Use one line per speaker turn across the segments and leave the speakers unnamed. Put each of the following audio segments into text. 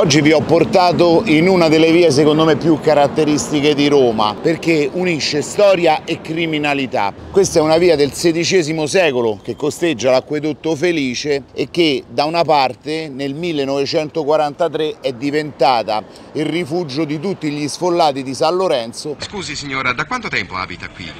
Oggi vi ho portato in una delle vie secondo me più caratteristiche di Roma perché unisce storia e criminalità. Questa è una via del XVI secolo che costeggia l'acquedotto Felice e che da una parte nel 1943 è diventata il rifugio di tutti gli sfollati di San Lorenzo. Scusi signora, da quanto tempo abita qui?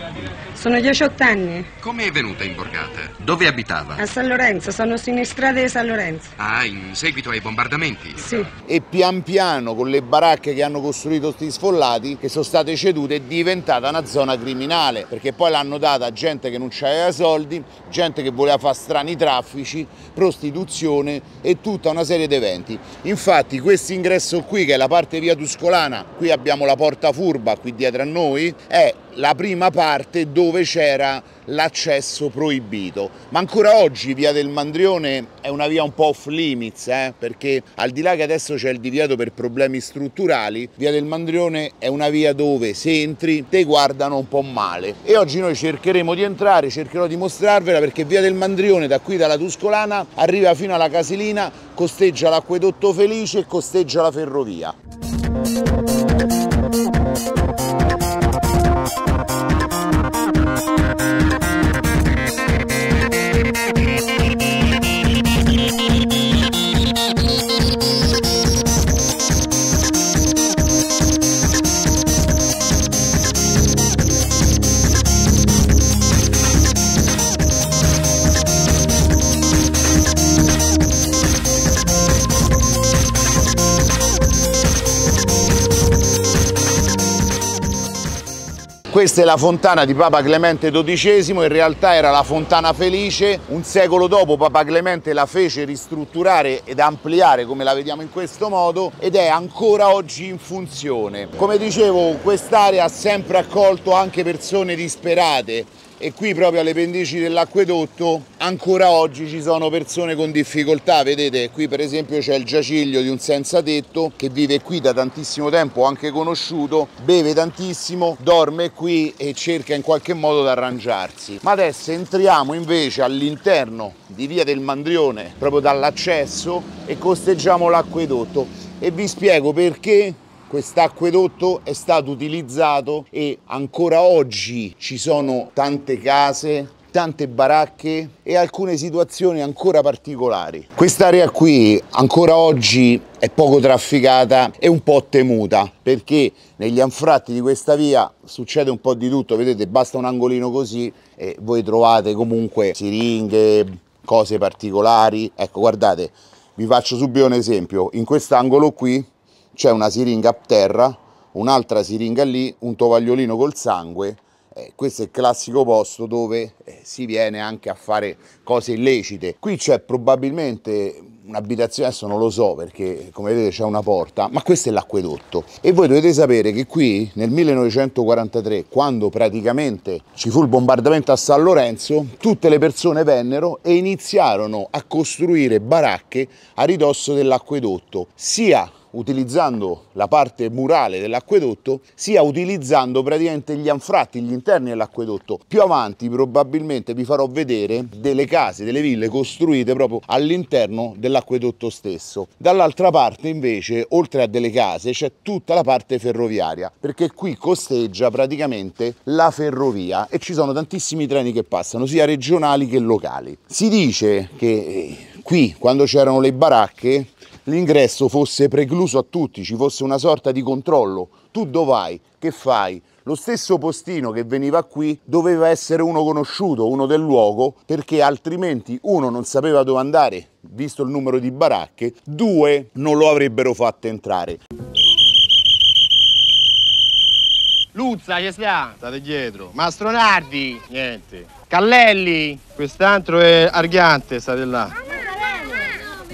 Sono 18 anni.
Come è venuta in borgata? Dove abitava? A
San Lorenzo, sono sinistrate di San Lorenzo.
Ah, in seguito ai bombardamenti? Sì e pian piano con le baracche che hanno costruito questi sfollati che sono state cedute è diventata una zona criminale perché poi l'hanno data a gente che non aveva soldi, gente che voleva fare strani traffici, prostituzione e tutta una serie di eventi. Infatti questo ingresso qui che è la parte via Tuscolana, qui abbiamo la porta furba qui dietro a noi, è la prima parte dove c'era l'accesso proibito. Ma ancora oggi Via del Mandrione è una via un po' off limits, eh? perché al di là che adesso c'è il divieto per problemi strutturali, Via del Mandrione è una via dove se entri te guardano un po' male. E oggi noi cercheremo di entrare, cercherò di mostrarvela perché Via del Mandrione da qui dalla Tuscolana arriva fino alla Casilina, costeggia l'acquedotto Felice e costeggia la ferrovia. Questa è la fontana di Papa Clemente XII, in realtà era la Fontana Felice. Un secolo dopo Papa Clemente la fece ristrutturare ed ampliare come la vediamo in questo modo ed è ancora oggi in funzione. Come dicevo, quest'area ha sempre accolto anche persone disperate e qui proprio alle pendici dell'acquedotto ancora oggi ci sono persone con difficoltà, vedete qui per esempio c'è il giaciglio di un senza tetto che vive qui da tantissimo tempo, anche conosciuto, beve tantissimo, dorme qui e cerca in qualche modo di arrangiarsi. Ma adesso entriamo invece all'interno di Via del Mandrione, proprio dall'accesso e costeggiamo l'acquedotto e vi spiego perché Quest'acquedotto è stato utilizzato e ancora oggi ci sono tante case, tante baracche e alcune situazioni ancora particolari. Quest'area qui ancora oggi è poco trafficata e un po' temuta perché negli anfratti di questa via succede un po' di tutto, vedete basta un angolino così e voi trovate comunque siringhe, cose particolari. Ecco guardate, vi faccio subito un esempio, in quest'angolo qui c'è una siringa a terra, un'altra siringa lì, un tovagliolino col sangue. Eh, questo è il classico posto dove eh, si viene anche a fare cose illecite. Qui c'è probabilmente un'abitazione, adesso non lo so perché come vedete c'è una porta, ma questo è l'acquedotto. E voi dovete sapere che qui nel 1943, quando praticamente ci fu il bombardamento a San Lorenzo, tutte le persone vennero e iniziarono a costruire baracche a ridosso dell'acquedotto, sia utilizzando la parte murale dell'acquedotto sia utilizzando praticamente gli anfratti, gli interni dell'acquedotto. Più avanti probabilmente vi farò vedere delle case, delle ville costruite proprio all'interno dell'acquedotto stesso. Dall'altra parte invece, oltre a delle case, c'è tutta la parte ferroviaria, perché qui costeggia praticamente la ferrovia e ci sono tantissimi treni che passano, sia regionali che locali. Si dice che eh, qui, quando c'erano le baracche, l'ingresso fosse precluso a tutti, ci fosse una sorta di controllo. Tu dove vai? Che fai? Lo stesso postino che veniva qui doveva essere uno conosciuto, uno del luogo, perché altrimenti uno non sapeva dove andare, visto il numero di baracche, due non lo avrebbero fatto entrare. Luzza ci
sta, state dietro. Mastronardi, niente. Callelli, quest'altro è Argante, state là.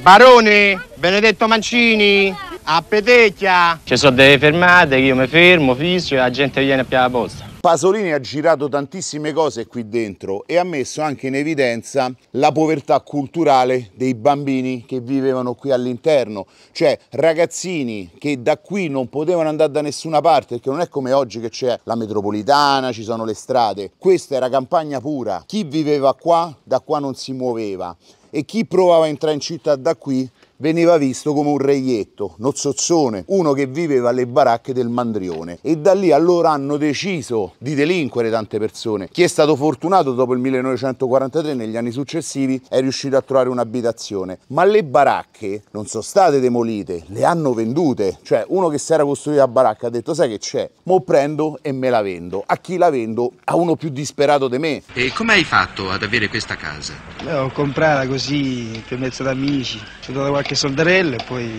Barone, Benedetto Mancini, a Petecchia. Ci sono delle fermate, io mi fermo, fisso e la gente viene a piazza la posta.
Pasolini ha girato tantissime cose qui dentro e ha messo anche in evidenza la povertà culturale dei bambini che vivevano qui all'interno, cioè ragazzini che da qui non potevano andare da nessuna parte, perché non è come oggi che c'è la metropolitana, ci sono le strade, questa era campagna pura, chi viveva qua da qua non si muoveva e chi provava a entrare in città da qui veniva visto come un reietto, nozzozzone, uno che viveva alle baracche del Mandrione e da lì allora hanno deciso di delinquere tante persone. Chi è stato fortunato dopo il 1943 negli anni successivi è riuscito a trovare un'abitazione, ma le baracche non sono state demolite, le hanno vendute, cioè uno che si era costruito la baracca ha detto sai che c'è, mo prendo e me la vendo, a chi la vendo? A uno più disperato di me. E come hai fatto ad avere questa casa?
L'ho comprata così per mezzo d'amici, c'è stata qualche qualche soldarello e poi...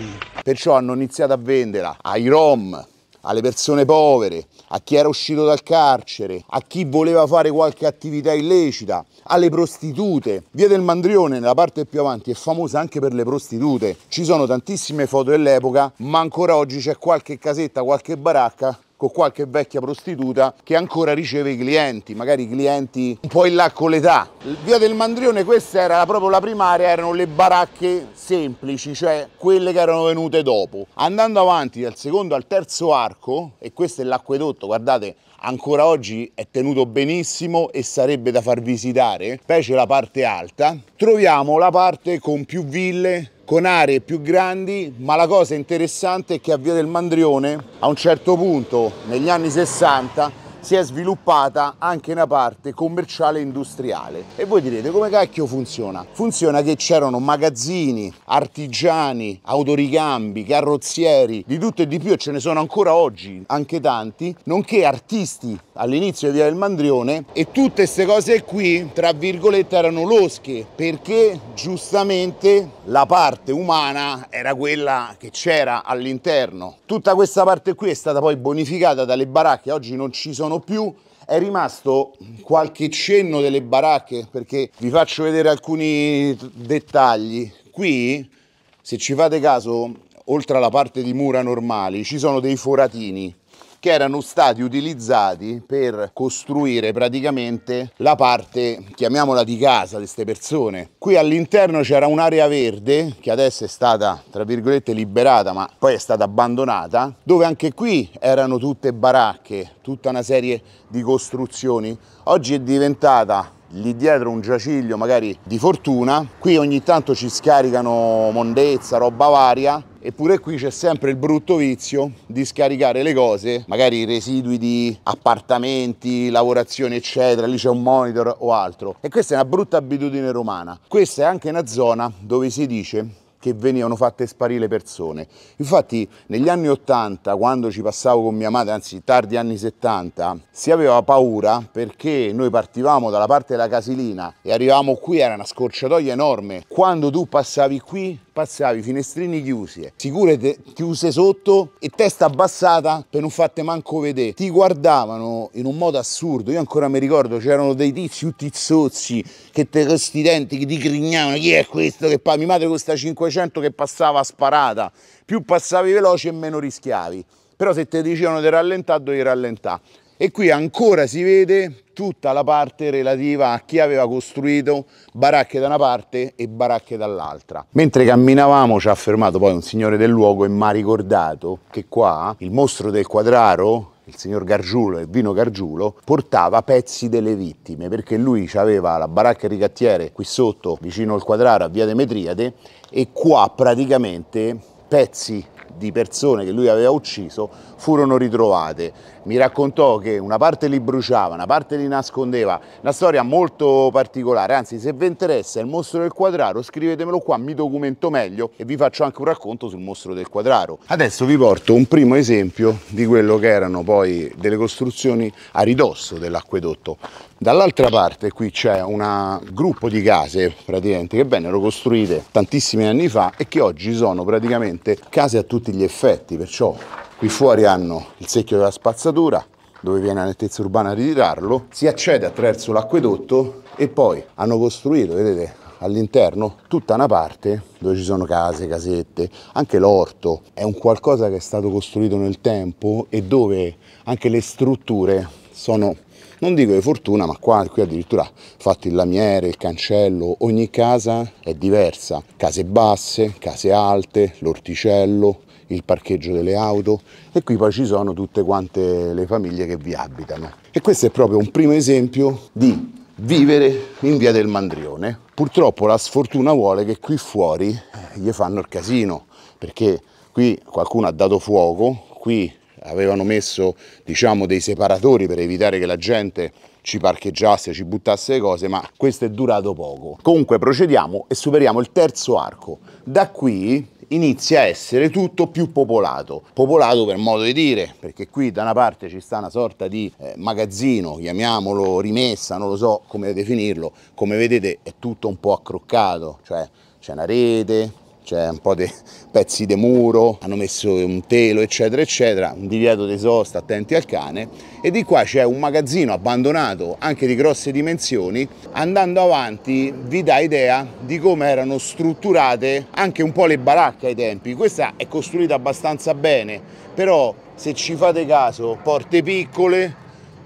Perciò hanno iniziato a venderla ai rom, alle persone povere, a chi era uscito dal carcere, a chi voleva fare qualche attività illecita, alle prostitute. Via del Mandrione, nella parte più avanti, è famosa anche per le prostitute. Ci sono tantissime foto dell'epoca, ma ancora oggi c'è qualche casetta, qualche baracca con qualche vecchia prostituta che ancora riceve i clienti, magari i clienti un po' in là con l'età. Via del Mandrione questa era proprio la primaria, erano le baracche semplici, cioè quelle che erano venute dopo. Andando avanti dal secondo al terzo arco, e questo è l'acquedotto, guardate, ancora oggi è tenuto benissimo e sarebbe da far visitare, specie la parte alta, troviamo la parte con più ville con aree più grandi, ma la cosa interessante è che a Via del Mandrione a un certo punto, negli anni 60, si è sviluppata anche una parte commerciale e industriale. E voi direte come cacchio funziona? Funziona che c'erano magazzini, artigiani, autorigambi, carrozzieri, di tutto e di più e ce ne sono ancora oggi anche tanti, nonché artisti all'inizio di Via del Mandrione e tutte queste cose qui, tra virgolette, erano losche perché giustamente la parte umana era quella che c'era all'interno. Tutta questa parte qui è stata poi bonificata dalle baracche, oggi non ci sono più, è rimasto qualche cenno delle baracche perché vi faccio vedere alcuni dettagli. Qui, se ci fate caso, oltre alla parte di mura normali, ci sono dei foratini che erano stati utilizzati per costruire praticamente la parte, chiamiamola di casa, di queste persone. Qui all'interno c'era un'area verde che adesso è stata, tra virgolette, liberata, ma poi è stata abbandonata, dove anche qui erano tutte baracche, tutta una serie di costruzioni. Oggi è diventata lì dietro un giaciglio magari di fortuna, qui ogni tanto ci scaricano mondezza, roba varia, eppure qui c'è sempre il brutto vizio di scaricare le cose, magari residui di appartamenti, lavorazioni eccetera, lì c'è un monitor o altro e questa è una brutta abitudine romana, questa è anche una zona dove si dice che venivano fatte sparire persone. Infatti negli anni 80, quando ci passavo con mia madre, anzi tardi anni 70, si aveva paura perché noi partivamo dalla parte della Casilina e arrivavamo qui, era una scorciatoia enorme. Quando tu passavi qui, passavi finestrini chiusi, sicure chiuse sotto e testa abbassata per non fatte manco vedere. Ti guardavano in un modo assurdo, io ancora mi ricordo, c'erano dei tizi tutti zozzi che te, con denti che ti grignavano, chi è questo che pa? Mia madre costa 500 400 che passava a sparata, più passavi veloci e meno rischiavi. Però se ti dicevano di rallentare, dovevi rallentare. E qui ancora si vede tutta la parte relativa a chi aveva costruito baracche da una parte e baracche dall'altra. Mentre camminavamo ci ha fermato poi un signore del luogo e mi ha ricordato che qua il mostro del quadraro il signor Gargiulo, e vino Gargiulo, portava pezzi delle vittime perché lui aveva la baracca ricattiere qui sotto, vicino al quadraro, a via Demetriade e qua praticamente pezzi di persone che lui aveva ucciso furono ritrovate. Mi raccontò che una parte li bruciava, una parte li nascondeva, una storia molto particolare, anzi se vi interessa il mostro del quadraro scrivetemelo qua, mi documento meglio e vi faccio anche un racconto sul mostro del quadraro. Adesso vi porto un primo esempio di quello che erano poi delle costruzioni a ridosso dell'acquedotto. Dall'altra parte qui c'è un gruppo di case praticamente che vennero costruite tantissimi anni fa e che oggi sono praticamente case a tutti gli effetti, perciò Qui fuori hanno il secchio della spazzatura, dove viene la nettezza urbana a ritirarlo, si accede attraverso l'acquedotto e poi hanno costruito, vedete, all'interno tutta una parte dove ci sono case, casette, anche l'orto, è un qualcosa che è stato costruito nel tempo e dove anche le strutture sono, non dico di fortuna, ma qua, qui addirittura fatto il lamiere, il cancello, ogni casa è diversa, case basse, case alte, l'orticello, il parcheggio delle auto e qui poi ci sono tutte quante le famiglie che vi abitano. E questo è proprio un primo esempio di vivere in via del Mandrione. Purtroppo la sfortuna vuole che qui fuori eh, gli fanno il casino, perché qui qualcuno ha dato fuoco, qui avevano messo diciamo, dei separatori per evitare che la gente ci parcheggiasse, ci buttasse le cose, ma questo è durato poco. Comunque procediamo e superiamo il terzo arco. Da qui inizia a essere tutto più popolato. Popolato per modo di dire, perché qui da una parte ci sta una sorta di eh, magazzino, chiamiamolo rimessa, non lo so come definirlo, come vedete è tutto un po' accroccato, cioè c'è una rete, c'è cioè, un po' di pezzi di muro, hanno messo un telo eccetera eccetera, un divieto di sosta, attenti al cane e di qua c'è un magazzino abbandonato anche di grosse dimensioni, andando avanti vi dà idea di come erano strutturate anche un po' le baracche ai tempi, questa è costruita abbastanza bene, però se ci fate caso porte piccole,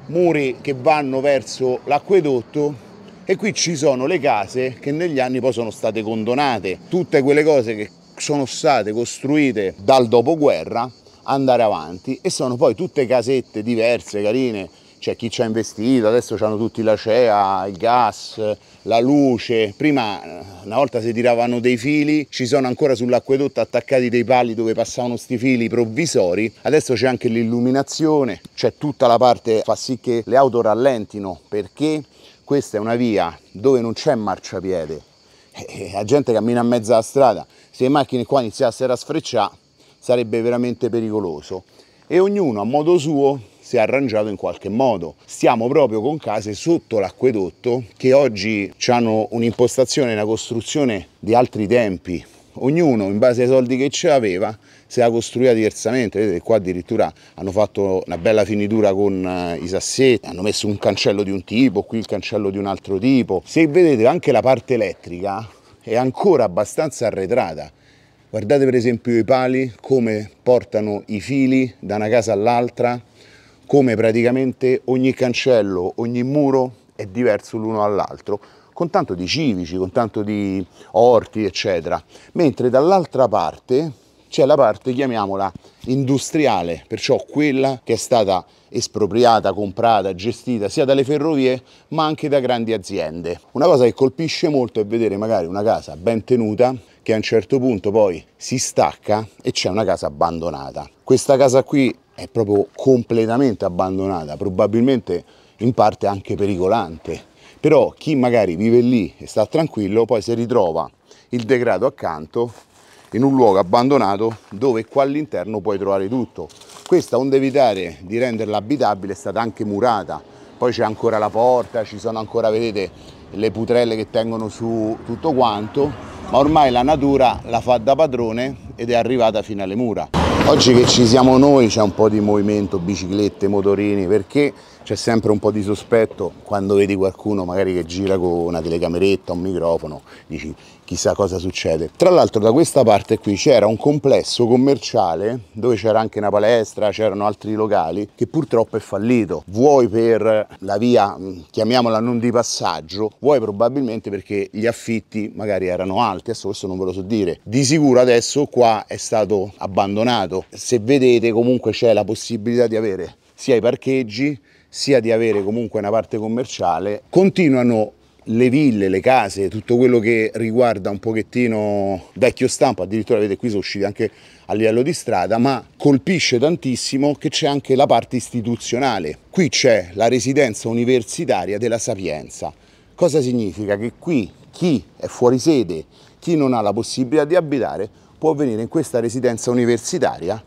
muri che vanno verso l'acquedotto e qui ci sono le case che negli anni poi sono state condonate, tutte quelle cose che sono state costruite dal dopoguerra andare avanti e sono poi tutte casette diverse, carine, c'è chi ci ha investito, adesso hanno tutti la cea, il gas, la luce. Prima, una volta si tiravano dei fili, ci sono ancora sull'acquedotto attaccati dei pali dove passavano questi fili provvisori. Adesso c'è anche l'illuminazione, c'è tutta la parte che fa sì che le auto rallentino perché questa è una via dove non c'è marciapiede, eh, eh, la gente cammina a mezza strada, se le macchine qua iniziassero a sfrecciare sarebbe veramente pericoloso e ognuno a modo suo si è arrangiato in qualche modo. Stiamo proprio con case sotto l'acquedotto che oggi hanno un'impostazione, una costruzione di altri tempi, ognuno in base ai soldi che ci aveva se la costruiva diversamente, vedete qua addirittura hanno fatto una bella finitura con eh, i sassetti, hanno messo un cancello di un tipo, qui il cancello di un altro tipo, se vedete anche la parte elettrica è ancora abbastanza arretrata, guardate per esempio i pali come portano i fili da una casa all'altra, come praticamente ogni cancello, ogni muro è diverso l'uno dall'altro, con tanto di civici, con tanto di orti, eccetera. Mentre dall'altra parte c'è la parte, chiamiamola, industriale, perciò quella che è stata espropriata, comprata, gestita sia dalle ferrovie ma anche da grandi aziende. Una cosa che colpisce molto è vedere magari una casa ben tenuta che a un certo punto poi si stacca e c'è una casa abbandonata. Questa casa qui è proprio completamente abbandonata, probabilmente in parte anche pericolante però chi magari vive lì e sta tranquillo, poi si ritrova il degrado accanto in un luogo abbandonato dove qua all'interno puoi trovare tutto. Questa, onde evitare di renderla abitabile, è stata anche murata. Poi c'è ancora la porta, ci sono ancora, vedete, le putrelle che tengono su tutto quanto, ma ormai la natura la fa da padrone ed è arrivata fino alle mura. Oggi che ci siamo noi c'è un po' di movimento, biciclette, motorini, perché c'è sempre un po' di sospetto quando vedi qualcuno magari che gira con una telecameretta, un microfono, dici chissà cosa succede. Tra l'altro da questa parte qui c'era un complesso commerciale dove c'era anche una palestra, c'erano altri locali che purtroppo è fallito. Vuoi per la via, mm, chiamiamola non di passaggio, vuoi probabilmente perché gli affitti magari erano alti, adesso questo non ve lo so dire. Di sicuro adesso qua è stato abbandonato. Se vedete comunque c'è la possibilità di avere sia i parcheggi sia di avere comunque una parte commerciale, continuano le ville, le case, tutto quello che riguarda un pochettino vecchio stampo, addirittura vedete qui sono usciti anche a livello di strada, ma colpisce tantissimo che c'è anche la parte istituzionale. Qui c'è la residenza universitaria della Sapienza. Cosa significa? Che qui chi è fuori sede, chi non ha la possibilità di abitare, può venire in questa residenza universitaria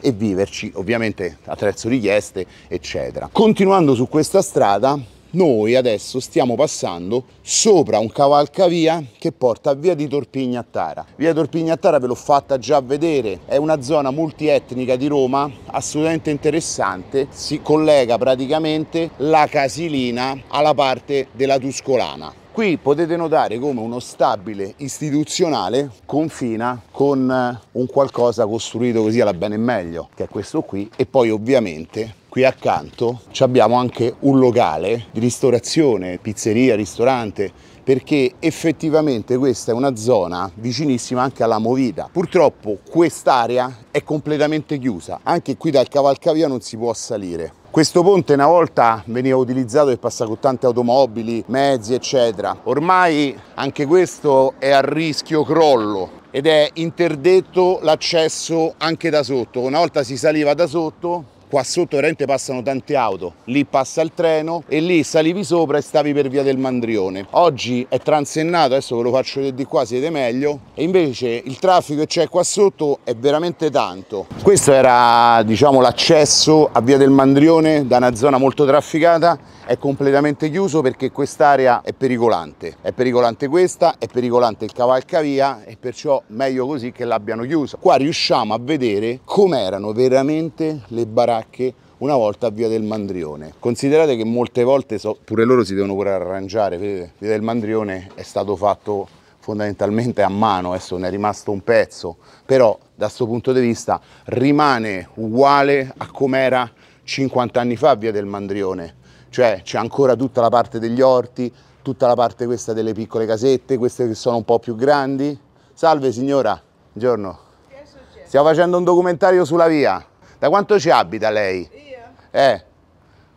e viverci ovviamente attraverso richieste eccetera. Continuando su questa strada noi adesso stiamo passando sopra un cavalcavia che porta a via di Torpignattara. Via Torpignattara ve l'ho fatta già vedere, è una zona multietnica di Roma assolutamente interessante, si collega praticamente la Casilina alla parte della Tuscolana. Qui potete notare come uno stabile istituzionale confina con eh, un qualcosa costruito così alla bene e meglio, che è questo qui, e poi ovviamente qui accanto abbiamo anche un locale di ristorazione, pizzeria, ristorante, perché effettivamente questa è una zona vicinissima anche alla Movida. Purtroppo quest'area è completamente chiusa, anche qui dal Cavalcavia non si può salire. Questo ponte una volta veniva utilizzato per passare con tante automobili, mezzi eccetera. Ormai anche questo è a rischio crollo ed è interdetto l'accesso anche da sotto. Una volta si saliva da sotto, qua sotto veramente passano tante auto, lì passa il treno e lì salivi sopra e stavi per via del Mandrione. Oggi è transennato, adesso ve lo faccio vedere di qua, siete meglio, e invece il traffico che c'è qua sotto è veramente tanto. Questo era diciamo l'accesso a via del Mandrione da una zona molto trafficata è completamente chiuso perché quest'area è pericolante. È pericolante questa, è pericolante il cavalcavia e perciò meglio così che l'abbiano chiusa. Qua riusciamo a vedere com'erano veramente le baracche una volta a Via del Mandrione. Considerate che molte volte so, pure loro si devono pure arrangiare, vedete? Via del Mandrione è stato fatto fondamentalmente a mano, adesso ne è rimasto un pezzo, però da questo punto di vista rimane uguale a com'era 50 anni fa Via del Mandrione cioè c'è ancora tutta la parte degli orti, tutta la parte questa delle piccole casette, queste che sono un po' più grandi. Salve signora, buongiorno. Che è successo? Stiamo facendo un documentario sulla via. Da quanto ci abita lei? Io? Eh.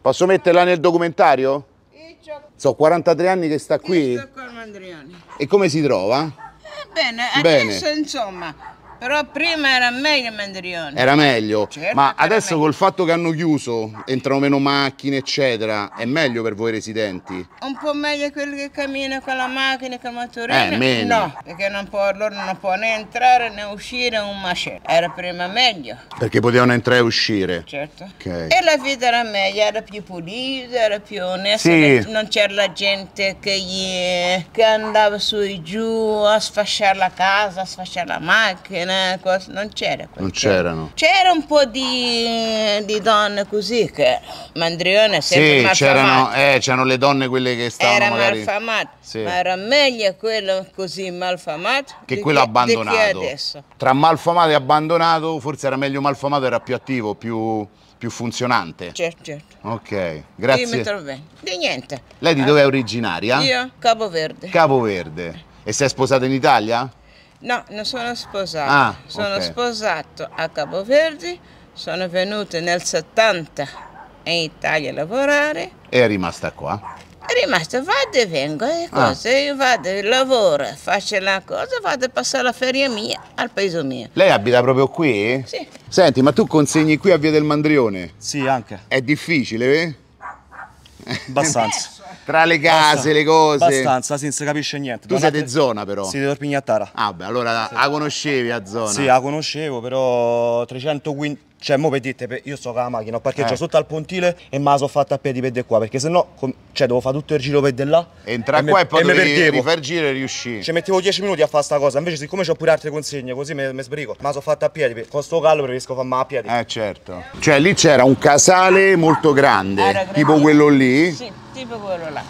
Posso metterla nel documentario? Io So 43 anni che sta qui. Io sto 43 anni. E come si trova? Eh,
bene, adesso bene. insomma però prima era meglio il Menderione. Era meglio, certo ma adesso
meglio. col fatto che hanno chiuso, entrano meno macchine, eccetera, è meglio per voi residenti?
Un po' meglio quelli che camminano con la macchina, con il motorino. Eh, meno. No, perché non può, loro non possono né entrare né uscire un macello. Era prima meglio.
Perché potevano entrare e uscire? Certo. Okay. E
la vita era meglio, era più pulita, era più onesta, sì. non c'era la gente che, gli, che andava su e giù a sfasciare la casa, a sfasciare la macchina cosa, non c'era.
Non c'erano.
C'era un po' di, di, donne così che Mandrione sempre sì, c'erano,
eh, c'erano le donne quelle che stavano era magari... malfamate, sì. ma
era meglio quello così malfamato che quello che, abbandonato. adesso. Tra
malfamato e abbandonato forse era meglio malfamato, era più attivo, più più funzionante.
Certo, certo.
Ok, grazie. Io mi trovo
bene. Di niente.
Lei di dove è originaria? Io,
Capoverde.
Capoverde. E sei sposata in Italia?
No, non sono sposato. Ah, sono okay. sposato a Capoverdi, sono venuto nel 70 in Italia a lavorare.
E è rimasta qua?
È rimasta, vado e vengo, e eh, ah. cose, ah. io vado, lavoro, faccio la cosa, vado a passare la feria mia al paese mio.
Lei abita proprio qui? Sì. Senti, ma tu consegni qui a Via del Mandrione? Sì, anche. È difficile, eh? Abbastanza. Eh, tra le case, Basta, le cose. Abbastanza, sì, non si capisce niente. Tu sei di zona però. Sì, di Torpignattara. Ah beh, allora sì. la conoscevi a zona. Sì, la conoscevo, però 315... Cioè, mo per dite, io sto con la macchina, ho parcheggio eh. sotto al pontile e me la sono fatta a piedi per di qua, perché sennò, cioè, devo fare tutto il giro per di là. Entra qua e poi e devi rifare il giro e riuscire. Ci mettevo 10 minuti a fare sta cosa, invece siccome ho pure altre consegne, così mi sbrigo. Ma sono fatta a piedi, con sto callo preferisco farmi a piedi. Eh, certo. Cioè, lì c'era un casale molto grande, tipo quello lì. Sì
tipo quello là.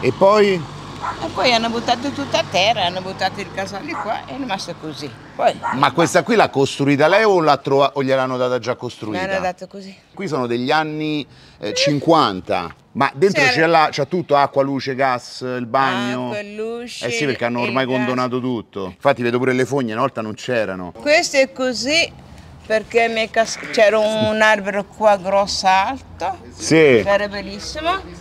E poi? E poi hanno buttato tutto a terra, hanno buttato il casale qua e è rimasto così. Poi, Ma
questa qui l'ha costruita lei o, o gliel'hanno data già costruita? L'hanno data così. Qui sono degli anni eh, 50. Ma dentro c'è, la, c'è tutto, acqua, luce, gas, il bagno. Acqua,
luce. Eh sì, perché hanno ormai condonato
gas. tutto. Infatti vedo pure le fogne, una volta non c'erano.
Questo è così perché c'era un albero qua grosso alto.
Sì. Era
bellissimo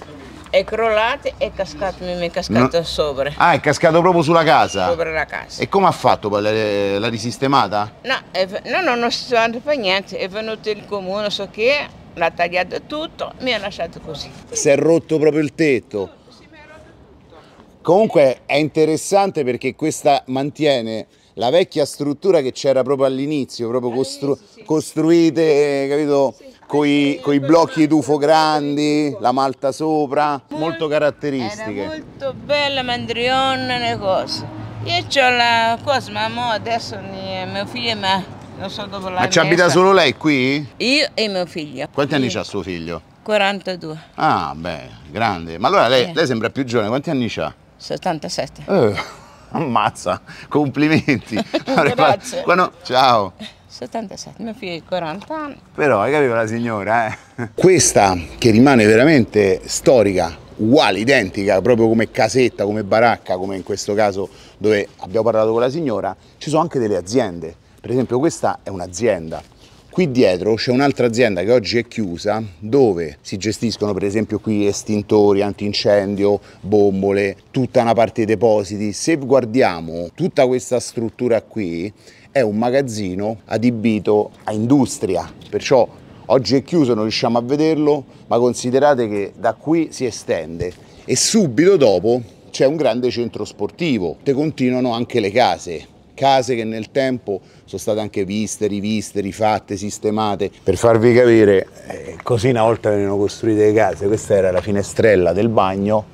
è crollato e è cascato, mi è cascato no. sopra.
Ah, è cascato proprio sulla casa? Sopra la casa. E come ha fatto? L'ha risistemata?
No, è, no, no, non si è fatto niente, è venuto il comune, so che, l'ha tagliato tutto, mi ha lasciato così.
Si è rotto proprio il tetto? Sì, è rotto tutto. Comunque è interessante perché questa mantiene la vecchia struttura che c'era proprio all'inizio, proprio all costru sì. costruite, eh, capito? Sì con i blocchi tufo grandi, la malta sopra, molto caratteristiche. Era
molto bella mandrione e cose. Io ho la cosa, ma mo adesso mio figlio ma non so dove la Ma ci abita solo
lei qui?
Io e mio figlio. Quanti anni
ha suo figlio?
42.
Ah, beh, grande. Ma allora lei, lei sembra più giovane, quanti anni ha?
77. Eh,
ammazza, complimenti. Grazie. Quando... Ciao.
77, mio figlio di 40 anni.
Però hai capito la signora, eh? Questa che rimane veramente storica, uguale, identica, proprio come casetta, come baracca, come in questo caso dove abbiamo parlato con la signora, ci sono anche delle aziende. Per esempio questa è un'azienda. Qui dietro c'è un'altra azienda che oggi è chiusa dove si gestiscono per esempio qui estintori, antincendio, bombole, tutta una parte dei depositi. Se guardiamo tutta questa struttura qui è un magazzino adibito a industria, perciò oggi è chiuso, non riusciamo a vederlo, ma considerate che da qui si estende e subito dopo c'è un grande centro sportivo, te continuano anche le case, case che nel tempo sono state anche viste, riviste, rifatte, sistemate. Per farvi capire, eh, così una volta venivano costruite le case, questa era la finestrella del bagno,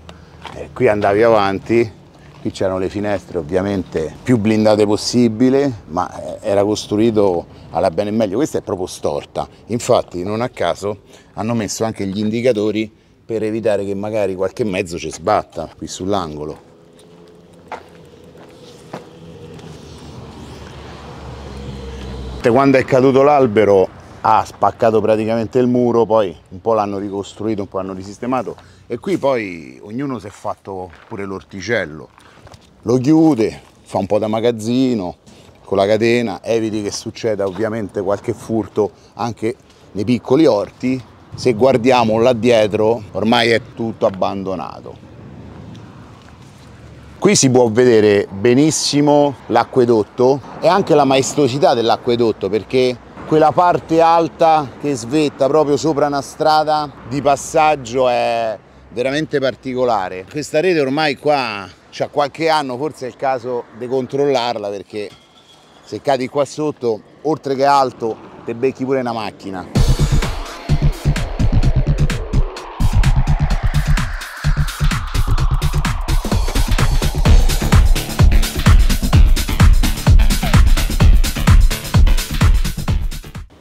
eh, qui andavi avanti Qui c'erano le finestre ovviamente più blindate possibile, ma eh, era costruito alla bene e meglio. Questa è proprio storta. Infatti non a caso hanno messo anche gli indicatori per evitare che magari qualche mezzo ci sbatta qui sull'angolo. Quando è caduto l'albero ha spaccato praticamente il muro, poi un po' l'hanno ricostruito, un po' l'hanno risistemato e qui poi ognuno si è fatto pure l'orticello lo chiude, fa un po' da magazzino con la catena, eviti che succeda ovviamente qualche furto anche nei piccoli orti. Se guardiamo là dietro ormai è tutto abbandonato. Qui si può vedere benissimo l'acquedotto e anche la maestosità dell'acquedotto perché quella parte alta che svetta proprio sopra una strada di passaggio è veramente particolare. Questa rete ormai qua cioè, qualche anno forse è il caso di controllarla perché se cadi qua sotto, oltre che alto, te becchi pure una macchina.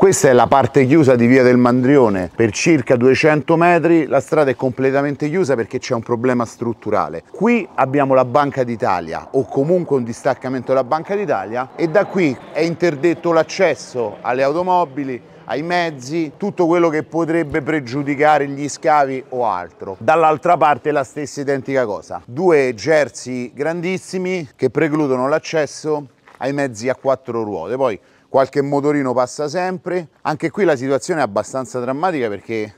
Questa è la parte chiusa di Via del Mandrione, per circa 200 metri la strada è completamente chiusa perché c'è un problema strutturale. Qui abbiamo la Banca d'Italia o comunque un distaccamento della Banca d'Italia e da qui è interdetto l'accesso alle automobili, ai mezzi, tutto quello che potrebbe pregiudicare gli scavi o altro. Dall'altra parte la stessa identica cosa. Due jersey grandissimi che precludono l'accesso ai mezzi a quattro ruote. Poi qualche motorino passa sempre. Anche qui la situazione è abbastanza drammatica perché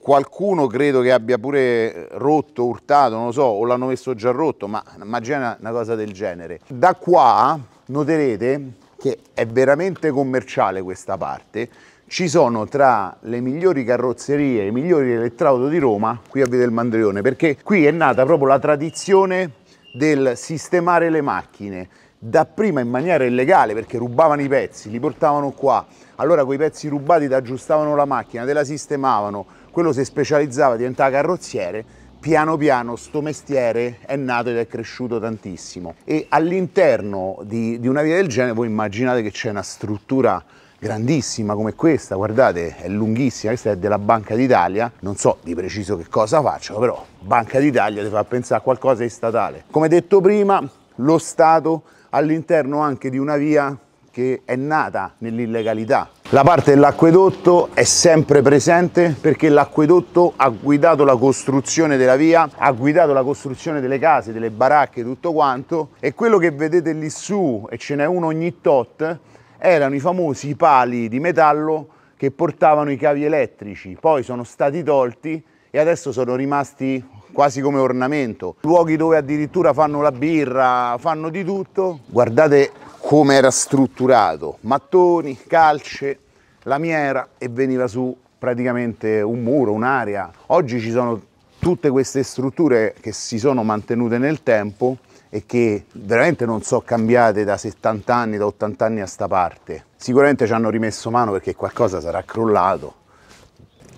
qualcuno credo che abbia pure rotto, urtato, non lo so, o l'hanno messo già rotto, ma immagina una cosa del genere. Da qua noterete che è veramente commerciale questa parte, ci sono tra le migliori carrozzerie, i migliori elettrauto di Roma, qui a Via del Mandrione, perché qui è nata proprio la tradizione del sistemare le macchine, dapprima in maniera illegale perché rubavano i pezzi, li portavano qua, allora quei pezzi rubati ti aggiustavano la macchina, te la sistemavano, quello si specializzava, diventava carrozziere, piano piano sto mestiere è nato ed è cresciuto tantissimo. E all'interno di, di una via del genere voi immaginate che c'è una struttura grandissima come questa, guardate, è lunghissima, questa è della Banca d'Italia, non so di preciso che cosa faccio, però Banca d'Italia ti fa pensare a qualcosa di statale. Come detto prima, lo Stato all'interno anche di una via che è nata nell'illegalità. La parte dell'acquedotto è sempre presente perché l'acquedotto ha guidato la costruzione della via, ha guidato la costruzione delle case, delle baracche, tutto quanto e quello che vedete lì su, e ce n'è uno ogni tot, erano i famosi pali di metallo che portavano i cavi elettrici, poi sono stati tolti e adesso sono rimasti quasi come ornamento. Luoghi dove addirittura fanno la birra, fanno di tutto. Guardate come era strutturato, mattoni, calce, lamiera e veniva su praticamente un muro, un'area. Oggi ci sono tutte queste strutture che si sono mantenute nel tempo e che veramente non so cambiate da 70 anni, da 80 anni a sta parte. Sicuramente ci hanno rimesso mano perché qualcosa sarà crollato,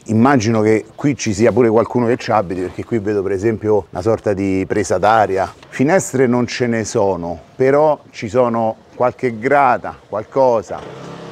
Immagino che qui ci sia pure qualcuno che ci abiti perché qui vedo per esempio una sorta di presa d'aria. Finestre non ce ne sono, però ci sono qualche grata, qualcosa.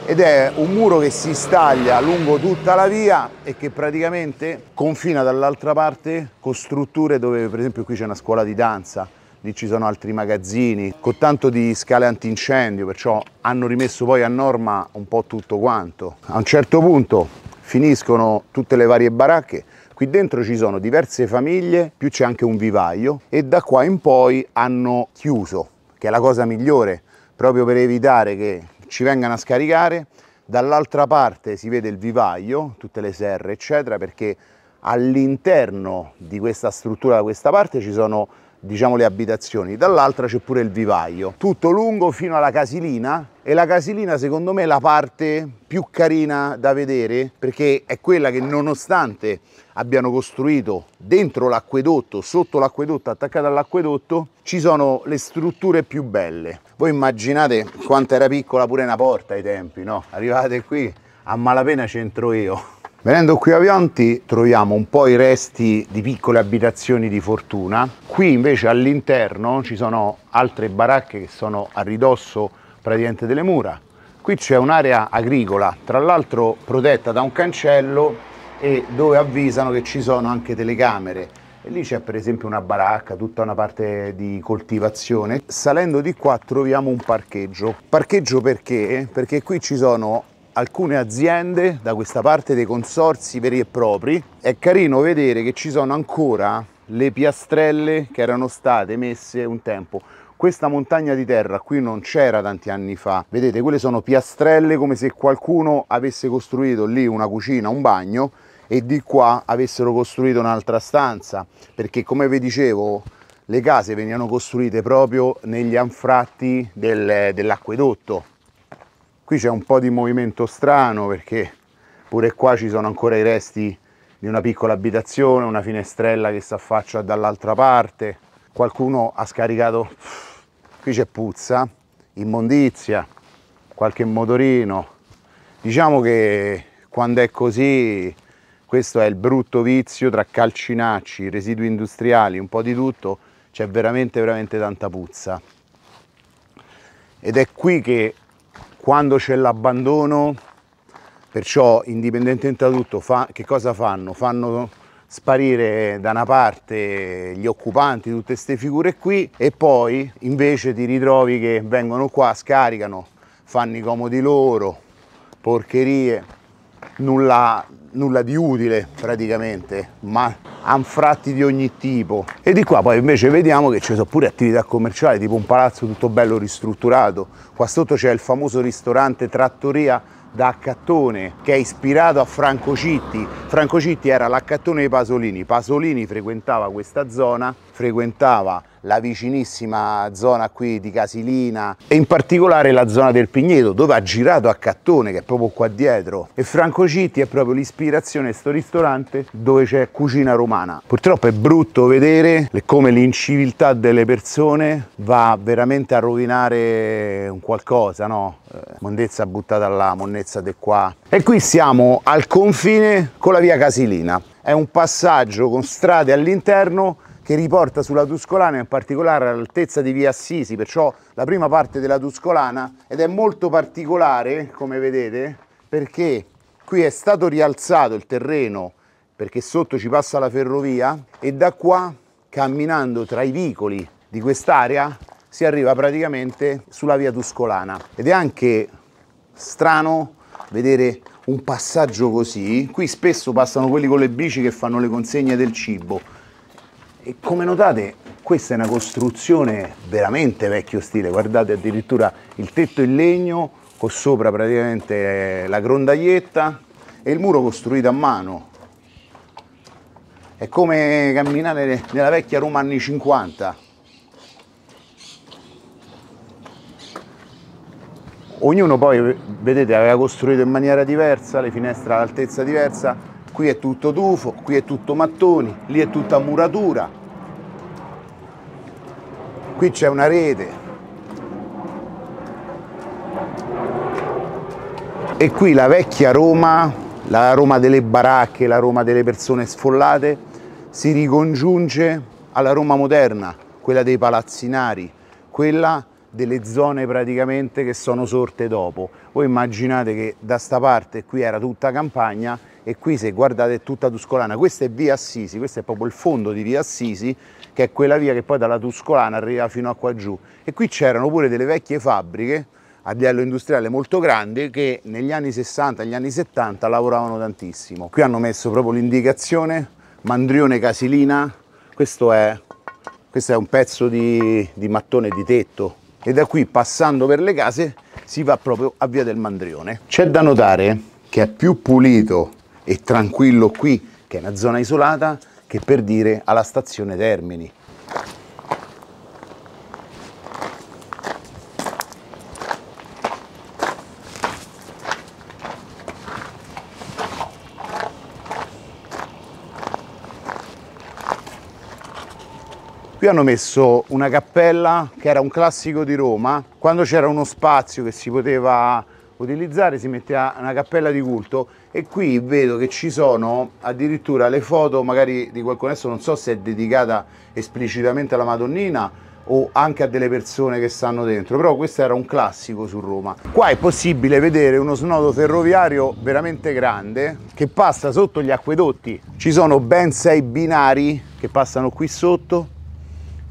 Ed è un muro che si staglia lungo tutta la via e che praticamente confina dall'altra parte con strutture dove per esempio qui c'è una scuola di danza, lì ci sono altri magazzini, con tanto di scale antincendio, perciò hanno rimesso poi a norma un po' tutto quanto. A un certo punto finiscono tutte le varie baracche. Qui dentro ci sono diverse famiglie, più c'è anche un vivaio e da qua in poi hanno chiuso, che è la cosa migliore, proprio per evitare che ci vengano a scaricare. Dall'altra parte si vede il vivaio, tutte le serre eccetera, perché all'interno di questa struttura, da questa parte, ci sono diciamo le abitazioni, dall'altra c'è pure il vivaio, tutto lungo fino alla casilina e la casilina secondo me è la parte più carina da vedere perché è quella che nonostante abbiano costruito dentro l'acquedotto, sotto l'acquedotto, attaccata all'acquedotto, ci sono le strutture più belle. Voi immaginate quanto era piccola pure una porta ai tempi, no? Arrivate qui, a malapena c'entro io. Venendo qui a Vionti troviamo un po' i resti di piccole abitazioni di fortuna. Qui invece all'interno ci sono altre baracche che sono a ridosso praticamente delle mura. Qui c'è un'area agricola, tra l'altro protetta da un cancello e dove avvisano che ci sono anche telecamere. E lì c'è per esempio una baracca, tutta una parte di coltivazione. Salendo di qua troviamo un parcheggio. Parcheggio perché? Perché qui ci sono alcune aziende da questa parte dei consorsi veri e propri è carino vedere che ci sono ancora le piastrelle che erano state messe un tempo questa montagna di terra qui non c'era tanti anni fa vedete quelle sono piastrelle come se qualcuno avesse costruito lì una cucina un bagno e di qua avessero costruito un'altra stanza perché come vi dicevo le case venivano costruite proprio negli anfratti del, dell'acquedotto Qui c'è un po' di movimento strano perché pure qua ci sono ancora i resti di una piccola abitazione, una finestrella che si affaccia dall'altra parte. Qualcuno ha scaricato, qui c'è puzza, immondizia, qualche motorino. Diciamo che quando è così questo è il brutto vizio tra calcinacci, residui industriali, un po' di tutto, c'è veramente veramente tanta puzza. Ed è qui che quando c'è l'abbandono, perciò indipendentemente da tutto, fa, che cosa fanno? Fanno sparire da una parte gli occupanti, tutte queste figure qui, e poi invece ti ritrovi che vengono qua, scaricano, fanno i comodi loro, porcherie, nulla nulla di utile praticamente, ma anfratti di ogni tipo. E di qua poi invece vediamo che ci sono pure attività commerciali, tipo un palazzo tutto bello ristrutturato. Qua sotto c'è il famoso ristorante Trattoria da Accattone che è ispirato a Franco Citti. Franco Citti era l'accattone dei Pasolini. Pasolini frequentava questa zona, frequentava la vicinissima zona qui di Casilina e in particolare la zona del Pigneto dove ha girato a Cattone che è proprio qua dietro e Franco Citti è proprio l'ispirazione a questo ristorante dove c'è cucina romana. Purtroppo è brutto vedere come l'inciviltà delle persone va veramente a rovinare un qualcosa, no? Eh, mondezza buttata là, monnezza di qua. E qui siamo al confine con la via Casilina. È un passaggio con strade all'interno che riporta sulla Tuscolana, in particolare all'altezza di via Assisi, perciò la prima parte della Tuscolana, ed è molto particolare, come vedete, perché qui è stato rialzato il terreno, perché sotto ci passa la ferrovia, e da qua, camminando tra i vicoli di quest'area, si arriva praticamente sulla via Tuscolana. Ed è anche strano vedere un passaggio così. Qui spesso passano quelli con le bici che fanno le consegne del cibo e come notate, questa è una costruzione veramente vecchio stile, guardate addirittura il tetto in legno, con sopra praticamente la grondaglietta e il muro costruito a mano. È come camminare nella vecchia Roma anni 50. Ognuno poi, vedete, aveva costruito in maniera diversa, le finestre all'altezza diversa, qui è tutto tufo, qui è tutto mattoni, lì è tutta muratura, qui c'è una rete. E qui la vecchia Roma, la Roma delle baracche, la Roma delle persone sfollate, si ricongiunge alla Roma moderna, quella dei palazzinari, quella delle zone praticamente che sono sorte dopo. Voi immaginate che da sta parte qui era tutta campagna e qui se guardate è tutta Tuscolana. Questa è via Assisi, questo è proprio il fondo di via Assisi, che è quella via che poi dalla Tuscolana arriva fino a qua giù. E qui c'erano pure delle vecchie fabbriche a livello industriale molto grandi che negli anni 60 e negli anni 70 lavoravano tantissimo. Qui hanno messo proprio l'indicazione Mandrione Casilina, questo è, questo è un pezzo di, di mattone di tetto e da qui passando per le case si va proprio a Via del Mandrione. C'è da notare che è più pulito e tranquillo qui, che è una zona isolata, che per dire alla stazione Termini. Qui hanno messo una cappella che era un classico di Roma, quando c'era uno spazio che si poteva utilizzare si metteva una cappella di culto e qui vedo che ci sono addirittura le foto magari di qualcuno, adesso non so se è dedicata esplicitamente alla Madonnina o anche a delle persone che stanno dentro, però questo era un classico su Roma. Qua è possibile vedere uno snodo ferroviario veramente grande che passa sotto gli acquedotti. Ci sono ben sei binari che passano qui sotto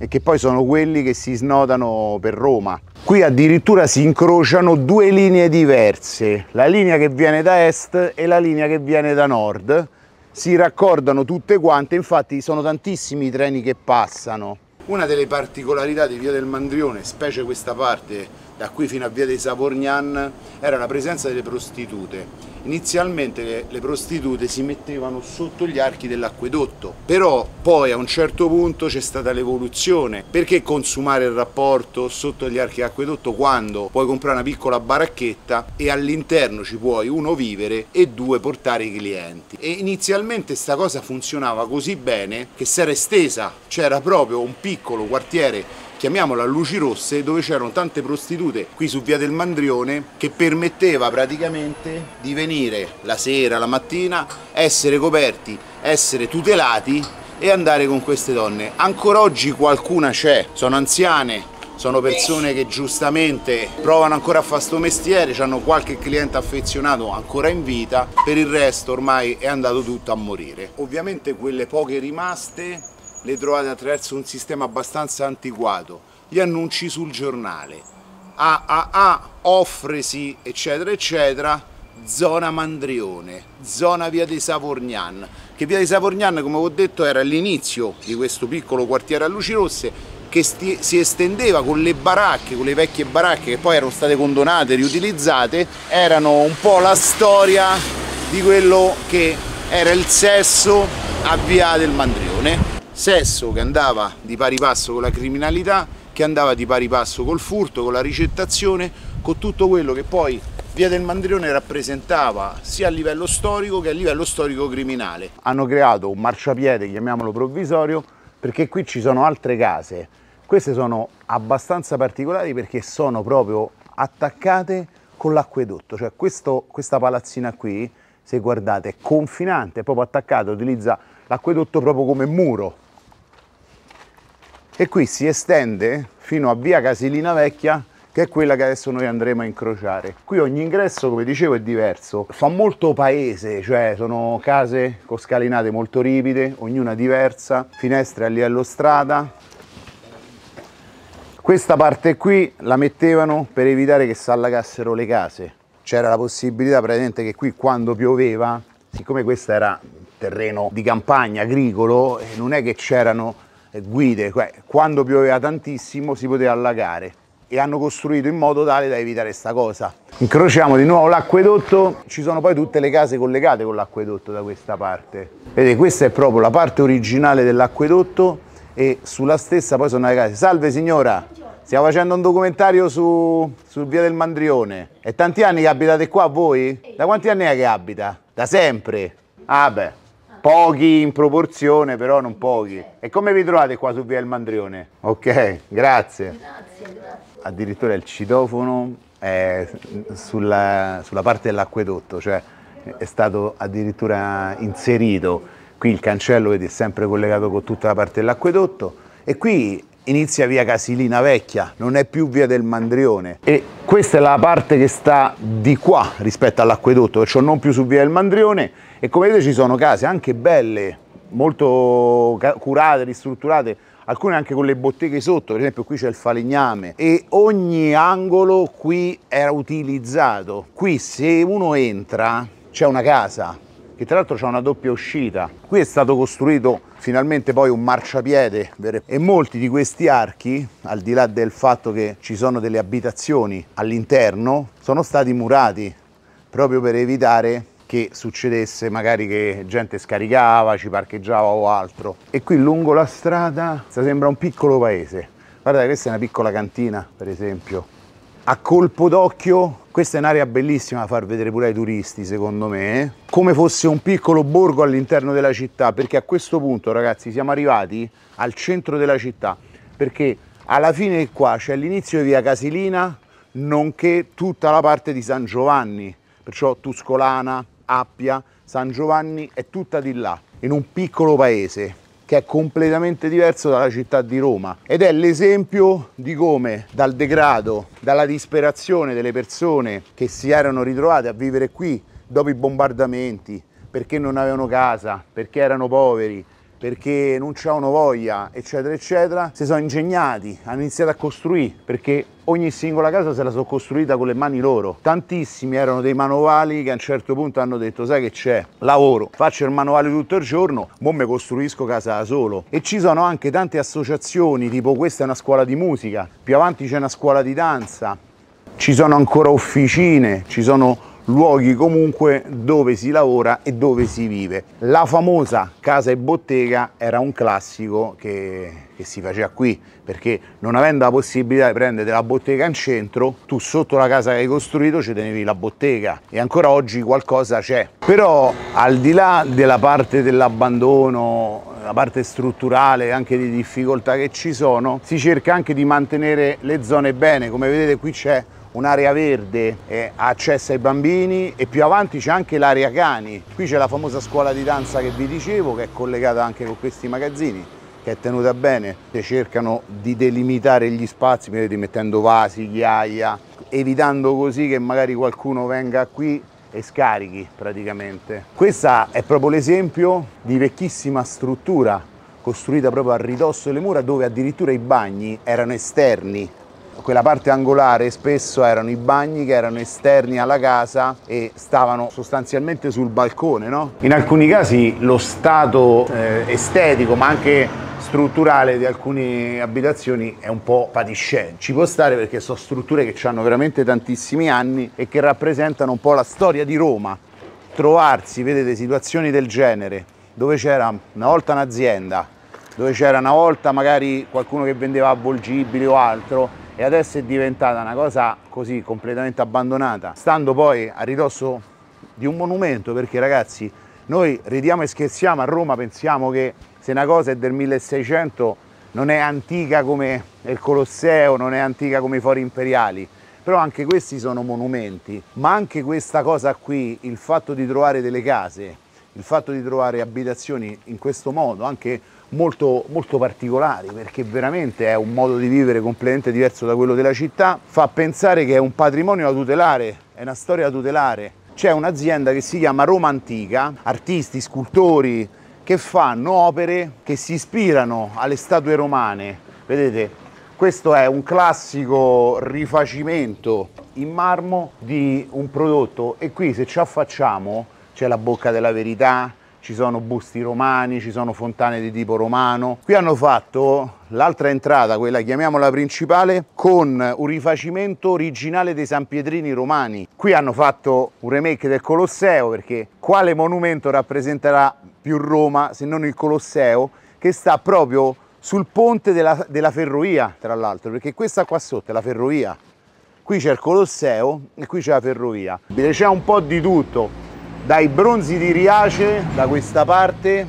e che poi sono quelli che si snodano per Roma. Qui addirittura si incrociano due linee diverse, la linea che viene da est e la linea che viene da nord. Si raccordano tutte quante, infatti sono tantissimi i treni che passano. Una delle particolarità di Via del Mandrione, specie questa parte da qui fino a Via dei Savorgnan, era la presenza delle prostitute. Inizialmente le, le prostitute si mettevano sotto gli archi dell'acquedotto, però poi a un certo punto c'è stata l'evoluzione. Perché consumare il rapporto sotto gli archi dell'acquedotto quando puoi comprare una piccola baracchetta e all'interno ci puoi uno vivere e due portare i clienti? E inizialmente questa cosa funzionava così bene che si era estesa, c'era proprio un piccolo piccolo quartiere, chiamiamola Luci Rosse, dove c'erano tante prostitute qui su Via del Mandrione che permetteva praticamente di venire la sera, la mattina, essere coperti, essere tutelati e andare con queste donne. Ancora oggi qualcuna c'è, sono anziane, sono persone che giustamente provano ancora a fare sto mestiere, hanno qualche cliente affezionato ancora in vita, per il resto ormai è andato tutto a morire. Ovviamente quelle poche rimaste le trovate attraverso un sistema abbastanza antiquato, gli annunci sul giornale. AAA, offresi, eccetera, eccetera, zona Mandrione, zona via dei Savornian, che via dei Savornian, come ho detto, era l'inizio di questo piccolo quartiere a luci rosse che si estendeva con le baracche, con le vecchie baracche che poi erano state condonate, riutilizzate, erano un po' la storia di quello che era il sesso a via del Mandrione sesso che andava di pari passo con la criminalità, che andava di pari passo col furto, con la ricettazione, con tutto quello che poi Via del Mandrione rappresentava sia a livello storico che a livello storico-criminale. Hanno creato un marciapiede, chiamiamolo provvisorio, perché qui ci sono altre case. Queste sono abbastanza particolari perché sono proprio attaccate con l'acquedotto, cioè questo, questa palazzina qui, se guardate, è confinante, è proprio attaccata, utilizza l'acquedotto proprio come muro e qui si estende fino a via Casilina Vecchia che è quella che adesso noi andremo a incrociare. Qui ogni ingresso, come dicevo, è diverso. Fa molto paese, cioè sono case con scalinate molto ripide, ognuna diversa, finestre a livello strada. Questa parte qui la mettevano per evitare che si allagassero le case. C'era la possibilità praticamente che qui quando pioveva, siccome questo era terreno di campagna agricolo, non è che c'erano eh, guide, cioè, quando pioveva tantissimo si poteva allagare e hanno costruito in modo tale da evitare questa cosa. Incrociamo di nuovo l'acquedotto, ci sono poi tutte le case collegate con l'acquedotto da questa parte. Vedete, questa è proprio la parte originale dell'acquedotto e sulla stessa poi sono le case. Salve signora, stiamo facendo un documentario su, su Via del Mandrione. È tanti anni che abitate qua voi? Da quanti anni è che abita? Da sempre? Ah beh, Pochi in proporzione, però non pochi. E come vi trovate qua su Via Il Mandrione? Ok, grazie. Grazie, grazie. Addirittura il citofono è sulla, sulla parte dell'acquedotto, cioè è stato addirittura inserito. Qui il cancello vedi, è sempre collegato con tutta la parte dell'acquedotto e qui inizia via Casilina Vecchia, non è più via del Mandrione. E questa è la parte che sta di qua rispetto all'acquedotto, perciò cioè non più su via del Mandrione e come vedete ci sono case anche belle, molto curate, ristrutturate, alcune anche con le botteghe sotto, per esempio qui c'è il falegname e ogni angolo qui era utilizzato. Qui se uno entra c'è una casa che tra l'altro c'è una doppia uscita. Qui è stato costruito finalmente poi un marciapiede e molti di questi archi, al di là del fatto che ci sono delle abitazioni all'interno, sono stati murati proprio per evitare che succedesse magari che gente scaricava, ci parcheggiava o altro. E qui lungo la strada sembra un piccolo paese. Guardate, questa è una piccola cantina, per esempio. A colpo d'occhio, questa è un'area bellissima da far vedere pure ai turisti, secondo me, eh. come fosse un piccolo borgo all'interno della città, perché a questo punto, ragazzi, siamo arrivati al centro della città, perché alla fine qua c'è l'inizio di via Casilina, nonché tutta la parte di San Giovanni, perciò Tuscolana, Appia, San Giovanni è tutta di là, in un piccolo paese che è completamente diverso dalla città di Roma ed è l'esempio di come dal degrado, dalla disperazione delle persone che si erano ritrovate a vivere qui dopo i bombardamenti, perché non avevano casa, perché erano poveri, perché non c'erano voglia, eccetera, eccetera, si sono ingegnati, hanno iniziato a costruire, perché ogni singola casa se la sono costruita con le mani loro. Tantissimi erano dei manovali che a un certo punto hanno detto, sai che c'è, lavoro, faccio il manovale tutto il giorno, mo me costruisco casa da solo. E ci sono anche tante associazioni, tipo questa è una scuola di musica, più avanti c'è una scuola di danza, ci sono ancora officine, ci sono luoghi comunque dove si lavora e dove si vive. La famosa casa e bottega era un classico che, che si faceva qui, perché non avendo la possibilità di prendere la bottega in centro, tu sotto la casa che hai costruito ci tenevi la bottega e ancora oggi qualcosa c'è. Però al di là della parte dell'abbandono, la parte strutturale anche di difficoltà che ci sono, si cerca anche di mantenere le zone bene, come vedete qui c'è un'area verde eh, accessa ai bambini e più avanti c'è anche l'area cani. Qui c'è la famosa scuola di danza che vi dicevo che è collegata anche con questi magazzini che è tenuta bene, cercano di delimitare gli spazi, vedete, mettendo vasi, ghiaia, evitando così che magari qualcuno venga qui e scarichi praticamente. Questa è proprio l'esempio di vecchissima struttura costruita proprio a ridosso delle mura dove addirittura i bagni erano esterni quella parte angolare spesso erano i bagni che erano esterni alla casa e stavano sostanzialmente sul balcone. No? In alcuni casi lo stato eh, estetico ma anche strutturale di alcune abitazioni è un po' patiscente. Ci può stare perché sono strutture che hanno veramente tantissimi anni e che rappresentano un po' la storia di Roma. Trovarsi, vedete, situazioni del genere, dove c'era una volta un'azienda, dove c'era una volta magari qualcuno che vendeva avvolgibili o altro e adesso è diventata una cosa così completamente abbandonata, stando poi a ridosso di un monumento perché ragazzi noi ridiamo e scherziamo a Roma, pensiamo che se una cosa è del 1600 non è antica come il Colosseo, non è antica come i fori imperiali, però anche questi sono monumenti, ma anche questa cosa qui, il fatto di trovare delle case, il fatto di trovare abitazioni in questo modo, anche molto, molto particolari perché veramente è un modo di vivere completamente diverso da quello della città, fa pensare che è un patrimonio da tutelare, è una storia da tutelare. C'è un'azienda che si chiama Roma Antica, artisti, scultori che fanno opere che si ispirano alle statue romane. Vedete, questo è un classico rifacimento in marmo di un prodotto e qui se ci affacciamo c'è la bocca della verità, ci sono busti romani, ci sono fontane di tipo romano. Qui hanno fatto l'altra entrata, quella chiamiamola principale, con un rifacimento originale dei San Pietrini romani. Qui hanno fatto un remake del Colosseo perché quale monumento rappresenterà più Roma se non il Colosseo che sta proprio sul ponte della, della ferrovia, tra l'altro, perché questa qua sotto è la ferrovia. Qui c'è il Colosseo e qui c'è la ferrovia. C'è un po' di tutto, dai bronzi di Riace da questa parte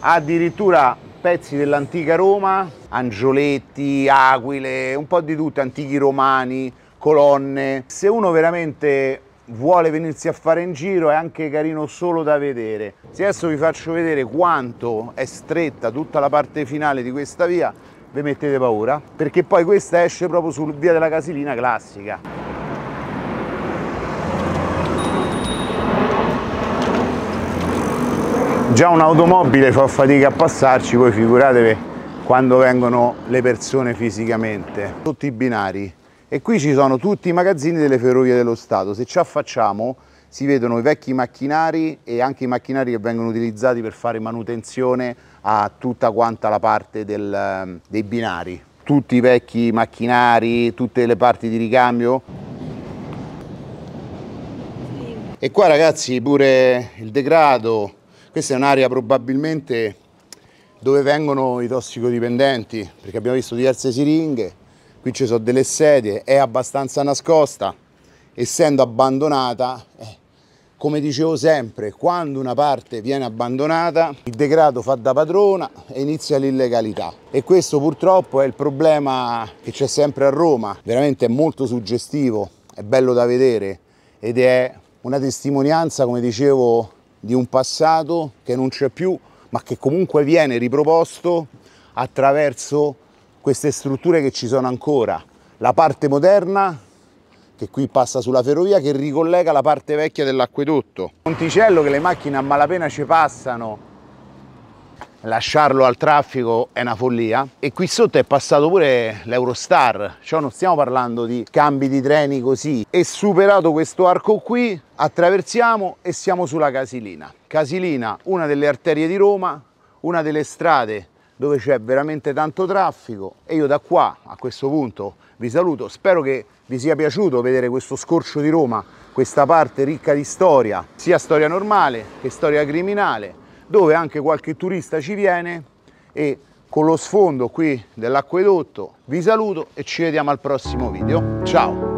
addirittura pezzi dell'antica Roma, angioletti, aquile, un po' di tutto, antichi romani, colonne. Se uno veramente vuole venirsi a fare in giro è anche carino solo da vedere. Se adesso vi faccio vedere quanto è stretta tutta la parte finale di questa via, vi mettete paura, perché poi questa esce proprio sul via della Casilina classica. già un'automobile fa fatica a passarci, poi figuratevi quando vengono le persone fisicamente. Tutti i binari e qui ci sono tutti i magazzini delle ferrovie dello Stato, se ci affacciamo si vedono i vecchi macchinari e anche i macchinari che vengono utilizzati per fare manutenzione a tutta quanta la parte del, ehm, dei binari. Tutti i vecchi macchinari, tutte le parti di ricambio, e qua ragazzi pure il degrado, questa è un'area probabilmente dove vengono i tossicodipendenti, perché abbiamo visto diverse siringhe, qui ci sono delle sedie, è abbastanza nascosta, essendo abbandonata, eh, come dicevo sempre, quando una parte viene abbandonata, il degrado fa da padrona e inizia l'illegalità. E questo purtroppo è il problema che c'è sempre a Roma, veramente è molto suggestivo, è bello da vedere ed è una testimonianza, come dicevo, di un passato che non c'è più, ma che comunque viene riproposto attraverso queste strutture che ci sono ancora. La parte moderna, che qui passa sulla ferrovia, che ricollega la parte vecchia dell'acquedotto. Monticello che le macchine a malapena ci passano, lasciarlo al traffico è una follia e qui sotto è passato pure l'Eurostar cioè non stiamo parlando di cambi di treni così e superato questo arco qui attraversiamo e siamo sulla Casilina Casilina una delle arterie di Roma una delle strade dove c'è veramente tanto traffico e io da qua a questo punto vi saluto spero che vi sia piaciuto vedere questo scorcio di Roma questa parte ricca di storia sia storia normale che storia criminale dove anche qualche turista ci viene e con lo sfondo qui dell'acquedotto vi saluto e ci vediamo al prossimo video. Ciao!